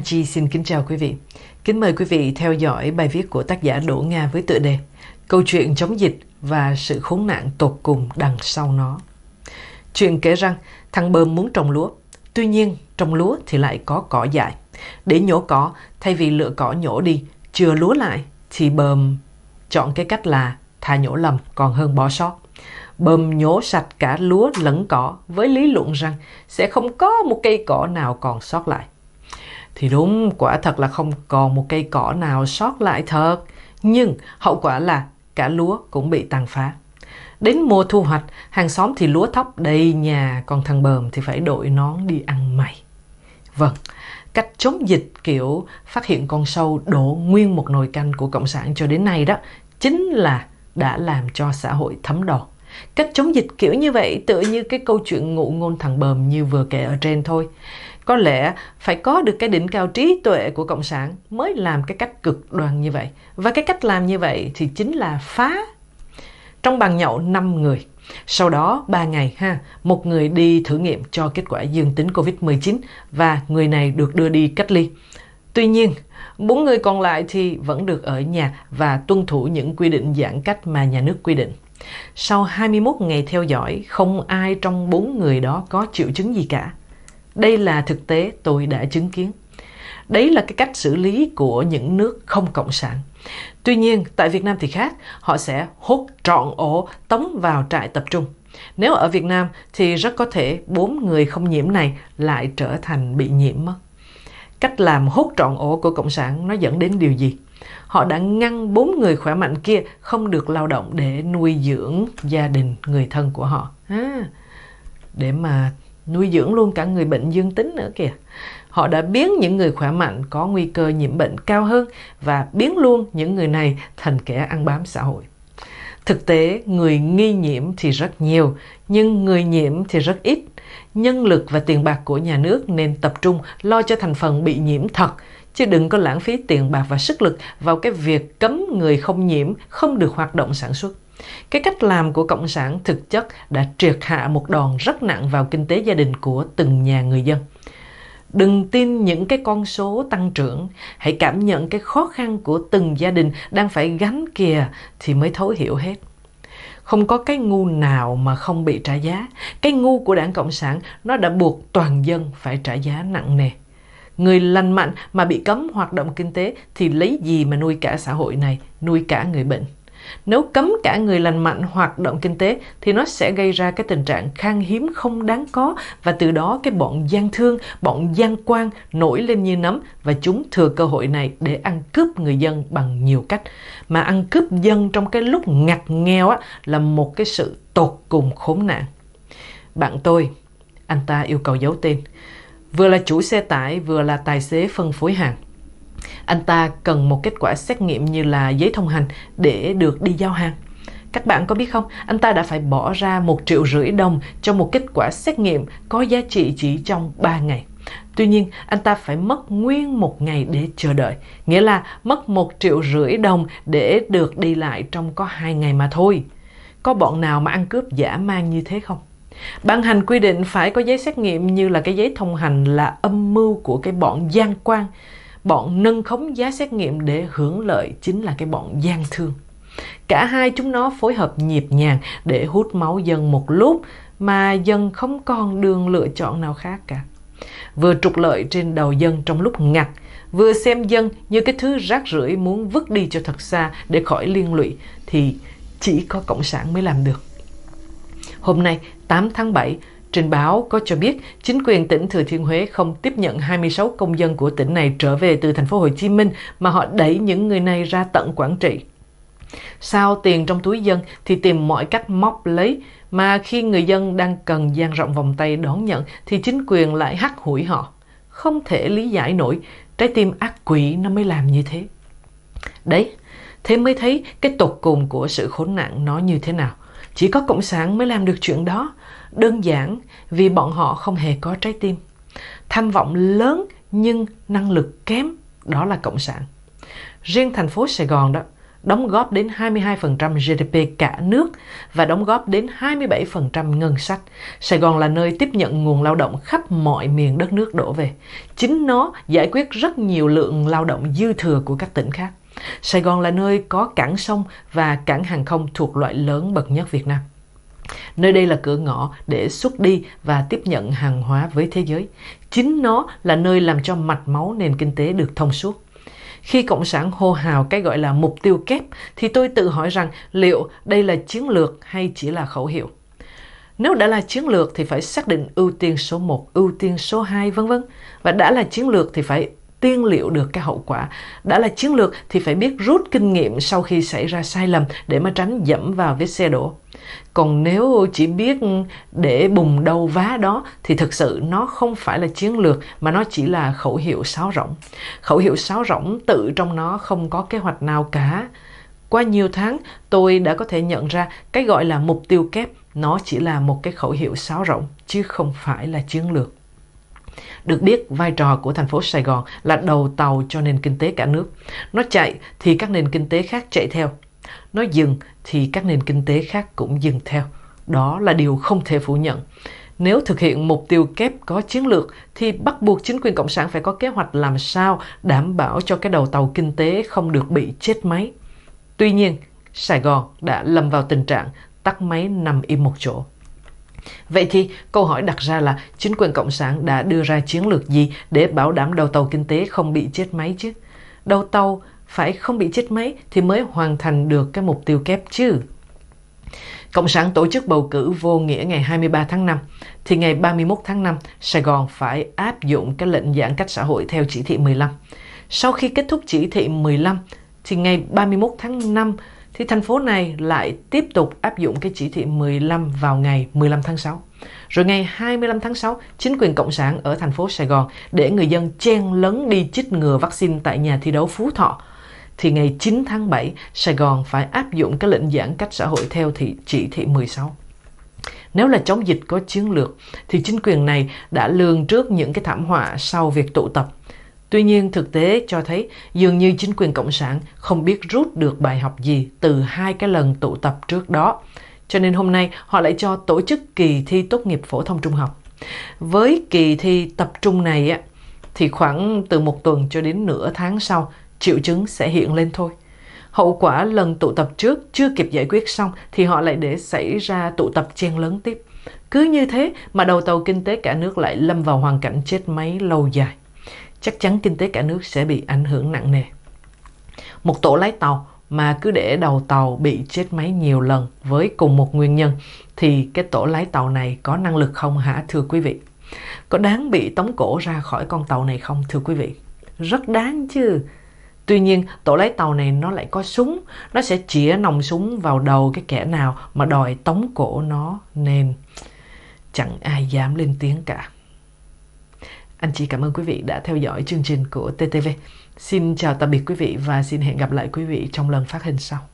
Anh Chi xin kính chào quý vị. Kính mời quý vị theo dõi bài viết của tác giả Đỗ Nga với tựa đề Câu chuyện chống dịch và sự khốn nạn tột cùng đằng sau nó. Chuyện kể rằng thằng Bơm muốn trồng lúa, tuy nhiên trồng lúa thì lại có cỏ dại. Để nhổ cỏ, thay vì lựa cỏ nhổ đi, chừa lúa lại thì Bơm chọn cái cách là thà nhổ lầm còn hơn bỏ sót. Bơm nhổ sạch cả lúa lẫn cỏ với lý luận rằng sẽ không có một cây cỏ nào còn sót lại. Thì đúng, quả thật là không còn một cây cỏ nào sót lại thật. Nhưng hậu quả là cả lúa cũng bị tàn phá. Đến mùa thu hoạch, hàng xóm thì lúa thóc đầy nhà, còn thằng bờm thì phải đội nón đi ăn mày. Vâng, cách chống dịch kiểu phát hiện con sâu đổ nguyên một nồi canh của Cộng sản cho đến nay đó, chính là đã làm cho xã hội thấm đòn. Cách chống dịch kiểu như vậy tựa như cái câu chuyện ngụ ngôn thằng bờm như vừa kể ở trên thôi có lẽ phải có được cái đỉnh cao trí tuệ của cộng sản mới làm cái cách cực đoan như vậy và cái cách làm như vậy thì chính là phá trong bàn nhậu 5 người sau đó 3 ngày ha, một người đi thử nghiệm cho kết quả dương tính COVID-19 và người này được đưa đi cách ly. Tuy nhiên, bốn người còn lại thì vẫn được ở nhà và tuân thủ những quy định giãn cách mà nhà nước quy định. Sau 21 ngày theo dõi, không ai trong bốn người đó có triệu chứng gì cả. Đây là thực tế tôi đã chứng kiến. Đấy là cái cách xử lý của những nước không cộng sản. Tuy nhiên, tại Việt Nam thì khác, họ sẽ hút trọn ổ tống vào trại tập trung. Nếu ở Việt Nam thì rất có thể bốn người không nhiễm này lại trở thành bị nhiễm mất. Cách làm hút trọn ổ của Cộng sản nó dẫn đến điều gì? Họ đã ngăn bốn người khỏe mạnh kia không được lao động để nuôi dưỡng gia đình, người thân của họ. À, để mà nuôi dưỡng luôn cả người bệnh dương tính nữa kìa. Họ đã biến những người khỏe mạnh có nguy cơ nhiễm bệnh cao hơn và biến luôn những người này thành kẻ ăn bám xã hội. Thực tế, người nghi nhiễm thì rất nhiều, nhưng người nhiễm thì rất ít. Nhân lực và tiền bạc của nhà nước nên tập trung lo cho thành phần bị nhiễm thật, chứ đừng có lãng phí tiền bạc và sức lực vào cái việc cấm người không nhiễm không được hoạt động sản xuất. Cái cách làm của Cộng sản thực chất đã triệt hạ một đòn rất nặng vào kinh tế gia đình của từng nhà người dân. Đừng tin những cái con số tăng trưởng, hãy cảm nhận cái khó khăn của từng gia đình đang phải gánh kìa thì mới thấu hiểu hết. Không có cái ngu nào mà không bị trả giá. Cái ngu của đảng Cộng sản nó đã buộc toàn dân phải trả giá nặng nề. Người lành mạnh mà bị cấm hoạt động kinh tế thì lấy gì mà nuôi cả xã hội này, nuôi cả người bệnh. Nếu cấm cả người lành mạnh hoạt động kinh tế thì nó sẽ gây ra cái tình trạng khan hiếm không đáng có và từ đó cái bọn gian thương, bọn gian quan nổi lên như nấm và chúng thừa cơ hội này để ăn cướp người dân bằng nhiều cách. Mà ăn cướp dân trong cái lúc ngặt nghèo á, là một cái sự tột cùng khốn nạn. Bạn tôi, anh ta yêu cầu giấu tên, vừa là chủ xe tải vừa là tài xế phân phối hàng. Anh ta cần một kết quả xét nghiệm như là giấy thông hành để được đi giao hàng. Các bạn có biết không, anh ta đã phải bỏ ra một triệu rưỡi đồng cho một kết quả xét nghiệm có giá trị chỉ trong 3 ngày. Tuy nhiên, anh ta phải mất nguyên một ngày để chờ đợi, nghĩa là mất một triệu rưỡi đồng để được đi lại trong có hai ngày mà thôi. Có bọn nào mà ăn cướp giả mang như thế không? Ban hành quy định phải có giấy xét nghiệm như là cái giấy thông hành là âm mưu của cái bọn gian quan bọn nâng khống giá xét nghiệm để hưởng lợi chính là cái bọn gian thương cả hai chúng nó phối hợp nhịp nhàng để hút máu dân một lúc mà dân không còn đường lựa chọn nào khác cả vừa trục lợi trên đầu dân trong lúc ngặt vừa xem dân như cái thứ rác rưởi muốn vứt đi cho thật xa để khỏi liên lụy thì chỉ có cộng sản mới làm được hôm nay 8 tháng 7 trên báo có cho biết chính quyền tỉnh Thừa Thiên Huế không tiếp nhận 26 công dân của tỉnh này trở về từ thành phố Hồ Chí Minh mà họ đẩy những người này ra tận Quảng Trị. Sao tiền trong túi dân thì tìm mọi cách móc lấy, mà khi người dân đang cần dang rộng vòng tay đón nhận thì chính quyền lại hắt hủi họ. Không thể lý giải nổi, trái tim ác quỷ nó mới làm như thế. Đấy, thế mới thấy cái tột cùng của sự khốn nạn nó như thế nào chỉ có cộng sản mới làm được chuyện đó đơn giản vì bọn họ không hề có trái tim tham vọng lớn nhưng năng lực kém đó là cộng sản riêng thành phố Sài Gòn đó đóng góp đến 22% GDP cả nước và đóng góp đến 27% ngân sách. Sài Gòn là nơi tiếp nhận nguồn lao động khắp mọi miền đất nước đổ về. Chính nó giải quyết rất nhiều lượng lao động dư thừa của các tỉnh khác. Sài Gòn là nơi có cảng sông và cảng hàng không thuộc loại lớn bậc nhất Việt Nam. Nơi đây là cửa ngõ để xuất đi và tiếp nhận hàng hóa với thế giới. Chính nó là nơi làm cho mạch máu nền kinh tế được thông suốt. Khi Cộng sản hô hào cái gọi là mục tiêu kép thì tôi tự hỏi rằng liệu đây là chiến lược hay chỉ là khẩu hiệu? Nếu đã là chiến lược thì phải xác định ưu tiên số 1, ưu tiên số 2 vân vân. Và đã là chiến lược thì phải tiên liệu được cái hậu quả. Đã là chiến lược thì phải biết rút kinh nghiệm sau khi xảy ra sai lầm để mà tránh dẫm vào vết xe đổ. Còn nếu chỉ biết để bùng đầu vá đó thì thực sự nó không phải là chiến lược mà nó chỉ là khẩu hiệu sáo rỗng. Khẩu hiệu sáo rỗng tự trong nó không có kế hoạch nào cả. Qua nhiều tháng, tôi đã có thể nhận ra cái gọi là mục tiêu kép nó chỉ là một cái khẩu hiệu sáo rỗng chứ không phải là chiến lược. Được biết, vai trò của thành phố Sài Gòn là đầu tàu cho nền kinh tế cả nước. Nó chạy thì các nền kinh tế khác chạy theo. Nó dừng thì các nền kinh tế khác cũng dừng theo. Đó là điều không thể phủ nhận. Nếu thực hiện mục tiêu kép có chiến lược thì bắt buộc chính quyền Cộng sản phải có kế hoạch làm sao đảm bảo cho cái đầu tàu kinh tế không được bị chết máy. Tuy nhiên, Sài Gòn đã lâm vào tình trạng tắt máy nằm im một chỗ. Vậy thì câu hỏi đặt ra là chính quyền Cộng sản đã đưa ra chiến lược gì để bảo đảm đầu tàu kinh tế không bị chết máy chứ? Đầu tàu phải không bị chết máy thì mới hoàn thành được cái mục tiêu kép chứ. Cộng sản tổ chức bầu cử vô nghĩa ngày 23 tháng 5, thì ngày 31 tháng 5, Sài Gòn phải áp dụng cái lệnh giãn cách xã hội theo chỉ thị 15. Sau khi kết thúc chỉ thị 15, thì ngày 31 tháng 5, thì thành phố này lại tiếp tục áp dụng cái chỉ thị 15 vào ngày 15 tháng 6. Rồi ngày 25 tháng 6, chính quyền Cộng sản ở thành phố Sài Gòn để người dân chen lấn đi chích ngừa vaccine tại nhà thi đấu Phú Thọ. Thì ngày 9 tháng 7, Sài Gòn phải áp dụng cái lệnh giãn cách xã hội theo thị chỉ thị 16. Nếu là chống dịch có chiến lược thì chính quyền này đã lường trước những cái thảm họa sau việc tụ tập Tuy nhiên thực tế cho thấy dường như chính quyền Cộng sản không biết rút được bài học gì từ hai cái lần tụ tập trước đó. Cho nên hôm nay họ lại cho tổ chức kỳ thi tốt nghiệp phổ thông trung học. Với kỳ thi tập trung này á, thì khoảng từ một tuần cho đến nửa tháng sau triệu chứng sẽ hiện lên thôi. Hậu quả lần tụ tập trước chưa kịp giải quyết xong thì họ lại để xảy ra tụ tập chen lớn tiếp. Cứ như thế mà đầu tàu kinh tế cả nước lại lâm vào hoàn cảnh chết máy lâu dài chắc chắn kinh tế cả nước sẽ bị ảnh hưởng nặng nề. Một tổ lái tàu mà cứ để đầu tàu bị chết máy nhiều lần với cùng một nguyên nhân thì cái tổ lái tàu này có năng lực không hả thưa quý vị? Có đáng bị tống cổ ra khỏi con tàu này không thưa quý vị? Rất đáng chứ. Tuy nhiên, tổ lái tàu này nó lại có súng, nó sẽ chĩa nòng súng vào đầu cái kẻ nào mà đòi tống cổ nó nên chẳng ai dám lên tiếng cả. Anh chị cảm ơn quý vị đã theo dõi chương trình của TTV. Xin chào tạm biệt quý vị và xin hẹn gặp lại quý vị trong lần phát hình sau.